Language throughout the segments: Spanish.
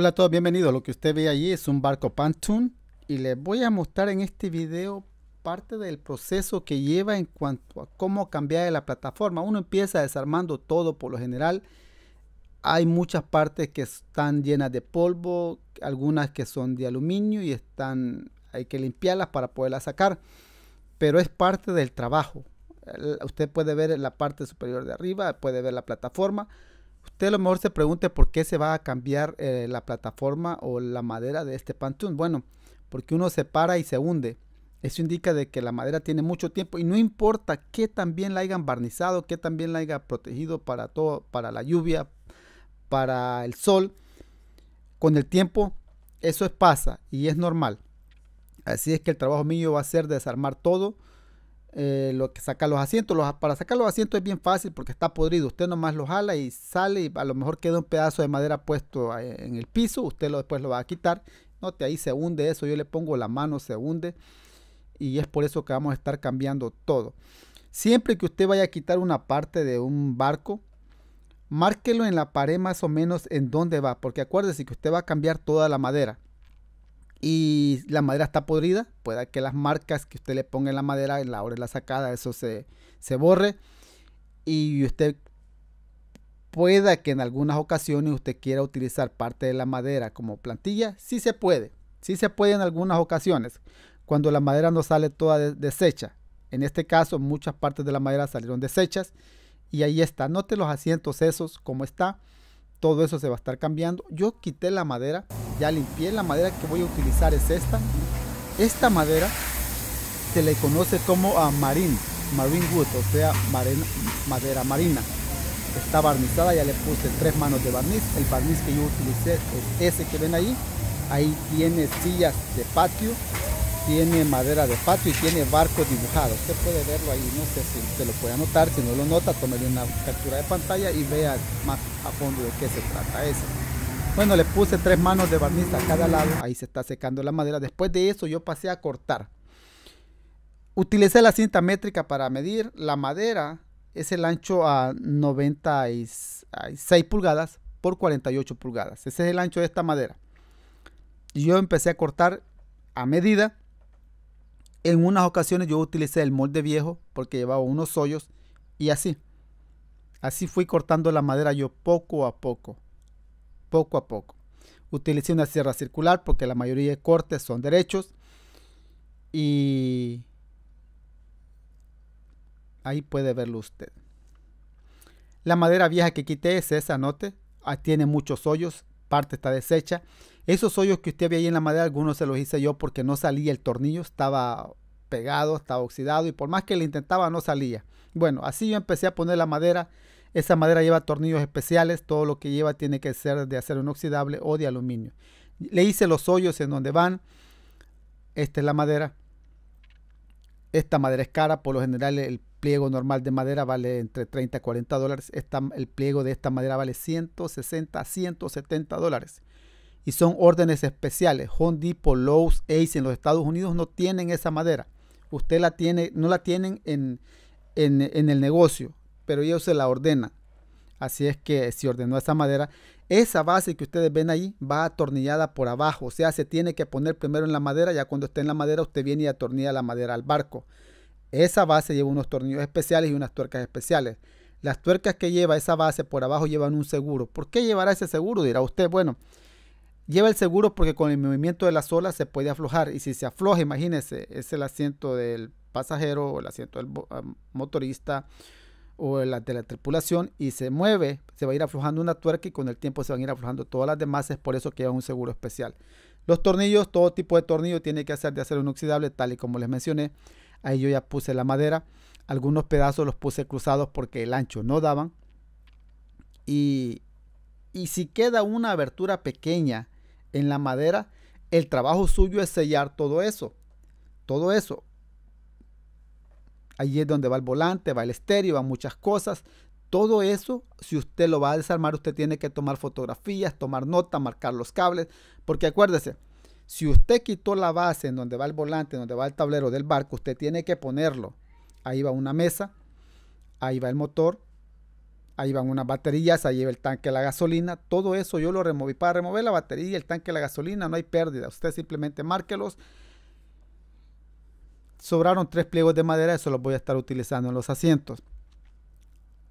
Hola a todos, bienvenidos. Lo que usted ve allí es un barco Pantun y les voy a mostrar en este video parte del proceso que lleva en cuanto a cómo cambiar de la plataforma. Uno empieza desarmando todo por lo general. Hay muchas partes que están llenas de polvo, algunas que son de aluminio y están hay que limpiarlas para poderlas sacar, pero es parte del trabajo. Usted puede ver la parte superior de arriba, puede ver la plataforma, Usted a lo mejor se pregunte por qué se va a cambiar eh, la plataforma o la madera de este pantún. Bueno, porque uno se para y se hunde. Eso indica de que la madera tiene mucho tiempo y no importa que también la hayan barnizado, que también la hayan protegido para todo, para la lluvia, para el sol. Con el tiempo eso pasa y es normal. Así es que el trabajo mío va a ser desarmar todo, eh, lo que saca los asientos. para sacar los asientos es bien fácil porque está podrido. Usted nomás lo jala y sale y a lo mejor queda un pedazo de madera puesto eh, en el piso. Usted lo, después lo va a quitar. Note, ahí se hunde eso. Yo le pongo la mano, se hunde. Y es por eso que vamos a estar cambiando todo. Siempre que usted vaya a quitar una parte de un barco, márquelo en la pared más o menos en dónde va. Porque acuérdese que usted va a cambiar toda la madera y la madera está podrida, pueda que las marcas que usted le ponga en la madera en la hora de la sacada, eso se, borre y usted pueda que en algunas ocasiones usted quiera utilizar parte de la madera como plantilla, sí se puede, sí se puede en algunas ocasiones, cuando la madera no sale toda deshecha. En este caso, muchas partes de la madera salieron deshechas y ahí está. Note los asientos esos como está todo eso se va a estar cambiando. Yo quité la madera, ya limpié. La madera que voy a utilizar es esta. Esta madera se le conoce como a marine, marine wood, o sea, madera marina. Está barnizada, ya le puse tres manos de barniz. El barniz que yo utilicé es ese que ven ahí. Ahí tiene sillas de patio, tiene madera de patio y tiene barcos dibujado. Usted puede verlo ahí, no sé si usted lo puede anotar, si no lo nota, tómele una captura de pantalla y vea más a fondo de qué se trata eso. Bueno, le puse tres manos de barniz a cada lado, ahí se está secando la madera. Después de eso yo pasé a cortar. Utilicé la cinta métrica para medir la madera, es el ancho a 96 pulgadas por 48 pulgadas. Ese es el ancho de esta madera. Yo empecé a cortar a medida en unas ocasiones yo utilicé el molde viejo porque llevaba unos hoyos y así. Así fui cortando la madera yo poco a poco. Poco a poco. Utilicé una sierra circular porque la mayoría de cortes son derechos. Y ahí puede verlo usted. La madera vieja que quité es esa, note. Ah, tiene muchos hoyos, parte está deshecha. Esos hoyos que usted ve ahí en la madera, algunos se los hice yo porque no salía el tornillo, estaba pegado, estaba oxidado y por más que le intentaba no salía. Bueno, así yo empecé a poner la madera. Esa madera lleva tornillos especiales, todo lo que lleva tiene que ser de acero inoxidable o de aluminio. Le hice los hoyos en donde van. Esta es la madera. Esta madera es cara, por lo general el pliego normal de madera vale entre 30 a 40 dólares. el pliego de esta madera vale 160 a 170 dólares y son órdenes especiales. Home Depot, Lowe's, Ace en los Estados Unidos no tienen esa madera. Usted la tiene, no la tienen en, en, el negocio, pero ellos se la ordenan. Así es que si ordenó esa madera, esa base que ustedes ven ahí va atornillada por abajo. O sea, se tiene que poner primero en la madera. Ya cuando esté en la madera, usted viene y atornilla la madera al barco. Esa base lleva unos tornillos especiales y unas tuercas especiales. Las tuercas que lleva esa base por abajo llevan un seguro. ¿Por qué llevará ese seguro? Dirá usted. Bueno, Lleva el seguro porque con el movimiento de las olas se puede aflojar y si se afloja, imagínense, es el asiento del pasajero o el asiento del motorista o la de la tripulación y se mueve, se va a ir aflojando una tuerca y con el tiempo se van a ir aflojando todas las demás, es por eso que lleva un seguro especial. Los tornillos, todo tipo de tornillo tiene que hacer de acero inoxidable, tal y como les mencioné. Ahí yo ya puse la madera. Algunos pedazos los puse cruzados porque el ancho no daban. Y, y si queda una abertura pequeña en la madera, el trabajo suyo es sellar todo eso. Todo eso. Allí es donde va el volante, va el estéreo, van muchas cosas. Todo eso, si usted lo va a desarmar, usted tiene que tomar fotografías, tomar nota, marcar los cables. Porque acuérdese, si usted quitó la base en donde va el volante, en donde va el tablero del barco, usted tiene que ponerlo. Ahí va una mesa, ahí va el motor, Ahí van unas baterías, ahí va el tanque de la gasolina. Todo eso yo lo removí. Para remover la batería y el tanque de la gasolina no hay pérdida. Usted simplemente márquelos. Sobraron tres pliegos de madera, eso los voy a estar utilizando en los asientos.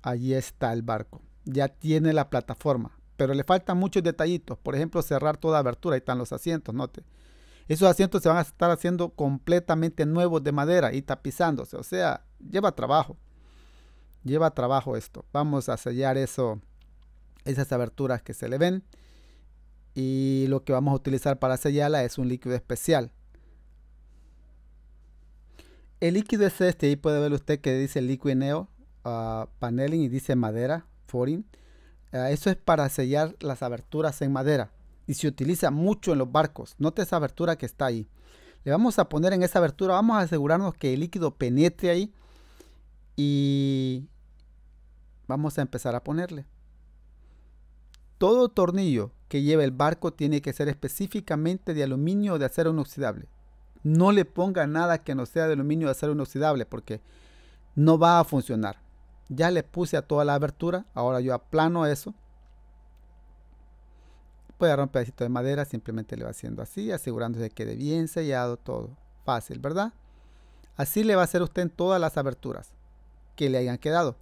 Allí está el barco. Ya tiene la plataforma, pero le faltan muchos detallitos. Por ejemplo, cerrar toda abertura. Ahí están los asientos, note. Esos asientos se van a estar haciendo completamente nuevos de madera y tapizándose. O sea, lleva trabajo lleva trabajo esto. Vamos a sellar eso, esas aberturas que se le ven. Y lo que vamos a utilizar para sellarla es un líquido especial. El líquido es este, ahí puede ver usted que dice liquineo neo ah, paneling y dice madera, foreign. Ah, eso es para sellar las aberturas en madera y se utiliza mucho en los barcos. Note esa abertura que está ahí. Le vamos a poner en esa abertura, vamos a asegurarnos que el líquido penetre ahí y Vamos a empezar a ponerle. Todo tornillo que lleva el barco tiene que ser específicamente de aluminio o de acero inoxidable. No le ponga nada que no sea de aluminio o de acero inoxidable porque no va a funcionar. Ya le puse a toda la abertura, ahora yo aplano eso. Puede agarrar un pedacito de madera, simplemente le va haciendo así, asegurándose de que quede bien sellado todo. Fácil, ¿verdad? Así le va a hacer usted en todas las aberturas que le hayan quedado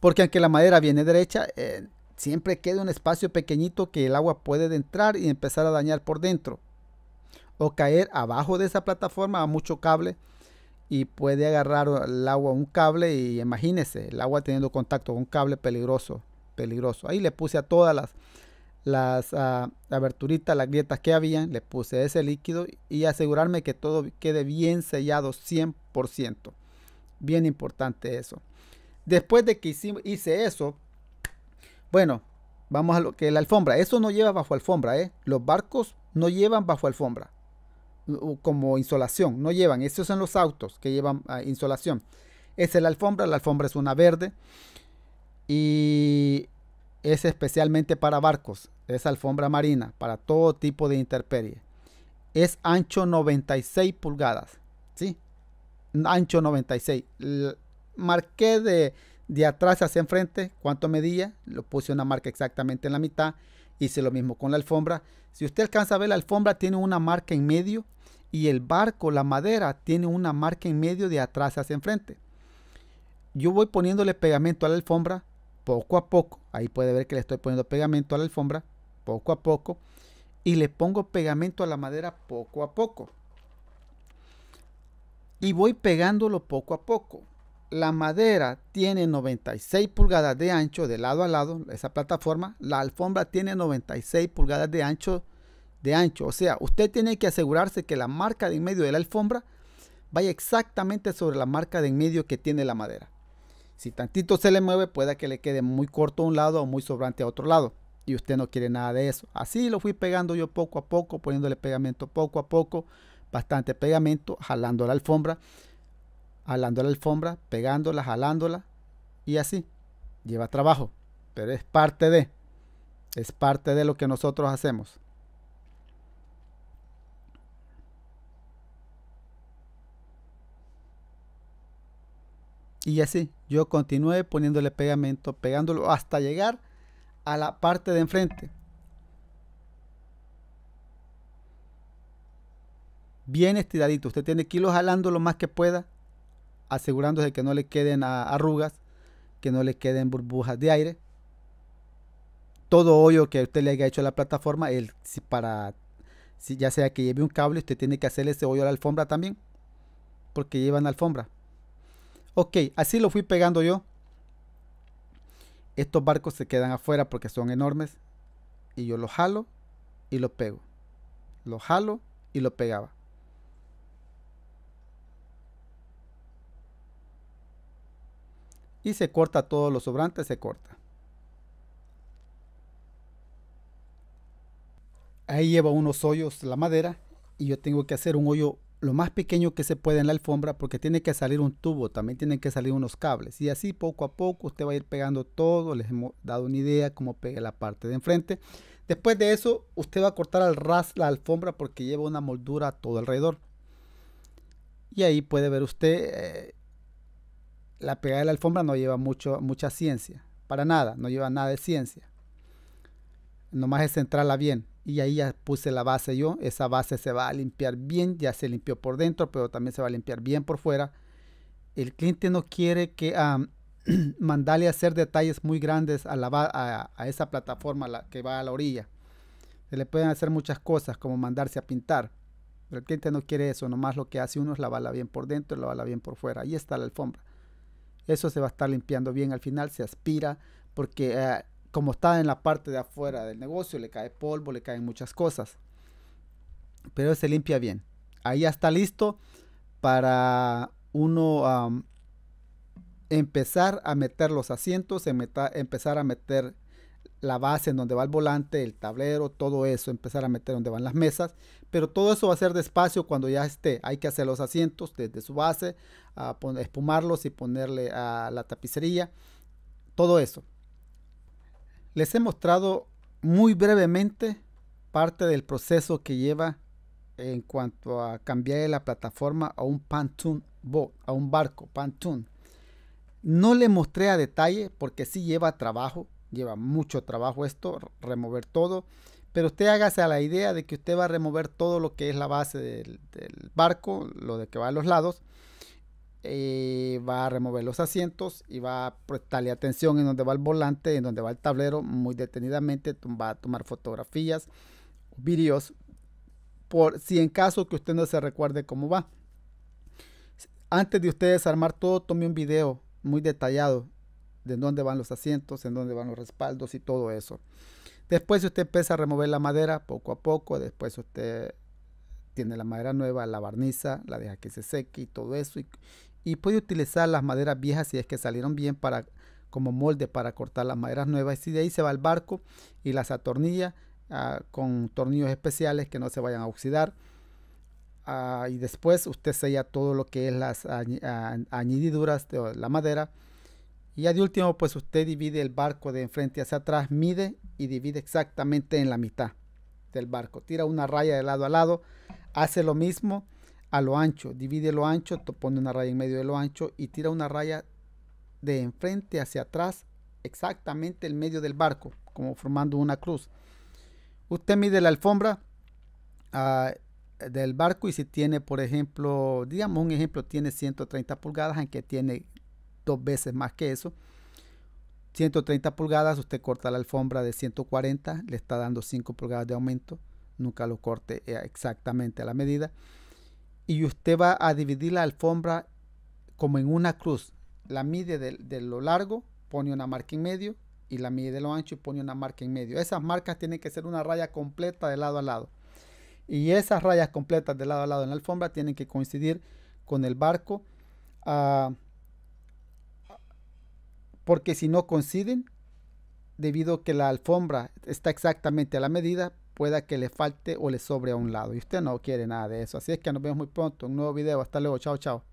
porque aunque la madera viene derecha, eh, siempre queda un espacio pequeñito que el agua puede entrar y empezar a dañar por dentro. O caer abajo de esa plataforma a mucho cable y puede agarrar el agua un cable y imagínese el agua teniendo contacto con un cable peligroso, peligroso. Ahí le puse a todas las las ah, aberturitas, las grietas que habían, le puse ese líquido y asegurarme que todo quede bien sellado 100%. Bien importante eso. Después de que hice eso, bueno, vamos a lo que la alfombra. Eso no lleva bajo alfombra, ¿eh? Los barcos no llevan bajo alfombra como insolación, no llevan. Estos son los autos que llevan ah, insolación. es la alfombra, la alfombra es una verde y es especialmente para barcos, es alfombra marina, para todo tipo de intemperie. Es ancho 96 pulgadas, ¿sí? Ancho 96 marqué de, atrás hacia enfrente cuánto medía, lo puse una marca exactamente en la mitad, hice lo mismo con la alfombra. Si usted alcanza a ver, la alfombra tiene una marca en medio y el barco, la madera, tiene una marca en medio de atrás hacia enfrente. Yo voy poniéndole pegamento a la alfombra poco a poco, ahí puede ver que le estoy poniendo pegamento a la alfombra poco a poco y le pongo pegamento a la madera poco a poco. Y voy pegándolo poco a poco. La madera tiene 96 pulgadas de ancho de lado a lado, esa plataforma. La alfombra tiene 96 pulgadas de ancho, de ancho. O sea, usted tiene que asegurarse que la marca de en medio de la alfombra vaya exactamente sobre la marca de en medio que tiene la madera. Si tantito se le mueve, pueda que le quede muy corto a un lado o muy sobrante a otro lado. Y usted no quiere nada de eso. Así lo fui pegando yo poco a poco, poniéndole pegamento poco a poco, bastante pegamento, jalando la alfombra alando la alfombra, pegándola, jalándola y así. Lleva trabajo, pero es parte de, es parte de lo que nosotros hacemos. Y así, yo continué poniéndole pegamento, pegándolo hasta llegar a la parte de enfrente. Bien estiradito, usted tiene que irlo jalando lo más que pueda asegurándose de que no le queden ah, arrugas, que no le queden burbujas de aire. Todo hoyo que usted le haya hecho a la plataforma, el, para, si ya sea que lleve un cable, usted tiene que hacerle ese hoyo a la alfombra también, porque llevan alfombra. Ok, así lo fui pegando yo. Estos barcos se quedan afuera porque son enormes. Y yo los jalo y los pego. Lo jalo y lo pegaba. y se corta todos los sobrantes se corta. Ahí lleva unos hoyos la madera y yo tengo que hacer un hoyo lo más pequeño que se pueda en la alfombra porque tiene que salir un tubo, también tienen que salir unos cables y así poco a poco usted va a ir pegando todo, les hemos dado una idea cómo pegue la parte de enfrente. Después de eso usted va a cortar al ras la alfombra porque lleva una moldura todo alrededor. Y ahí puede ver usted eh, la pegada de la alfombra no lleva mucho, mucha ciencia, para nada, no lleva nada de ciencia. Nomás es centrarla bien. Y ahí ya puse la base yo. Esa base se va a limpiar bien. Ya se limpió por dentro, pero también se va a limpiar bien por fuera. El cliente no quiere que mandarle a hacer detalles muy grandes a, a, esa plataforma la, que va a la orilla. Se le pueden hacer muchas cosas, como mandarse a pintar. Pero el cliente no quiere eso. Nomás lo que hace uno es lavarla bien por dentro y lavarla bien por fuera. Ahí está la alfombra. Eso se va a estar limpiando bien al final, se aspira, porque eh, como está en la parte de afuera del negocio, le cae polvo, le caen muchas cosas. Pero se limpia bien. Ahí ya está listo para uno empezar a meter los asientos, empezar a meter la base en donde va el volante, el tablero, todo eso, empezar a meter donde van las mesas, pero todo eso va a ser despacio cuando ya esté. Hay que hacer los asientos desde su base a espumarlos y ponerle a la tapicería, todo eso. Les he mostrado muy brevemente parte del proceso que lleva en cuanto a cambiar la plataforma a un pantun boat, a un barco pantun. No le mostré a detalle porque sí lleva trabajo, lleva mucho trabajo esto, remover todo, pero usted hágase a la idea de que usted va a remover todo lo que es la base del barco, lo de que va a los lados, y eh, va a remover los asientos y va a prestarle atención en donde va el volante, en donde va el tablero, muy detenidamente va a tomar fotografías, vídeos, por si en caso que usted no se recuerde cómo va. Antes de ustedes armar todo, tome un video muy detallado de dónde van los asientos, en dónde van los respaldos y todo eso. Después usted empieza a remover la madera poco a poco, después usted tiene la madera nueva, la barniza, la deja que se seque y todo eso. Y, puede utilizar las maderas viejas si es que salieron bien para como molde para cortar las maderas nuevas. Y de ahí se va el barco y las atornilla ah, con tornillos especiales que no se vayan a oxidar. Ah, y después usted sella todo lo que es las ah, añadiduras de la madera. Y ya de último, pues usted divide el barco de enfrente hacia atrás, mide y divide exactamente en la mitad del barco. Tira una raya de lado a lado Hace lo mismo a lo ancho, divide lo ancho, pone una raya en medio de lo ancho y tira una raya de enfrente hacia atrás, exactamente el medio del barco, como formando una cruz. Usted mide la alfombra ah, del barco y si tiene, por ejemplo, digamos un ejemplo, tiene 130 pulgadas, aunque tiene dos veces más que eso. 130 pulgadas, usted corta la alfombra de 140, le está dando 5 pulgadas de aumento nunca lo corte eh, exactamente a la medida. Y usted va a dividir la alfombra como en una cruz. La mide de, lo largo, pone una marca en medio y la mide de lo ancho y pone una marca en medio. Esas marcas tienen que ser una raya completa de lado a lado. Y esas rayas completas de lado a lado en la alfombra tienen que coincidir con el barco. Ah, porque si no coinciden, debido a que la alfombra está exactamente a la medida, pueda que le falte o le sobre a un lado. Y usted no quiere nada de eso. Así es que nos vemos muy pronto. Un nuevo video. Hasta luego. Chao, chao.